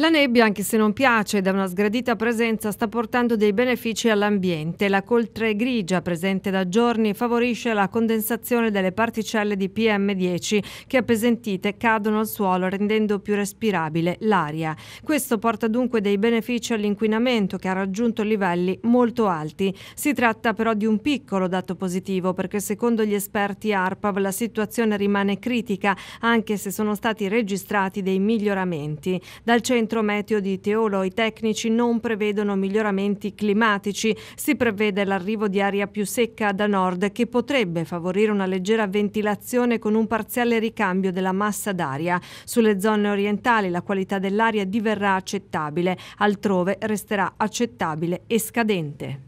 La nebbia, anche se non piace da una sgradita presenza, sta portando dei benefici all'ambiente. La coltre grigia presente da giorni favorisce la condensazione delle particelle di PM10 che appesantite cadono al suolo rendendo più respirabile l'aria. Questo porta dunque dei benefici all'inquinamento che ha raggiunto livelli molto alti. Si tratta però di un piccolo dato positivo perché secondo gli esperti ARPAV la situazione rimane critica anche se sono stati registrati dei miglioramenti. Dal centro Centro Meteo di Teolo i Tecnici non prevedono miglioramenti climatici. Si prevede l'arrivo di aria più secca da nord che potrebbe favorire una leggera ventilazione con un parziale ricambio della massa d'aria. Sulle zone orientali la qualità dell'aria diverrà accettabile, altrove resterà accettabile e scadente.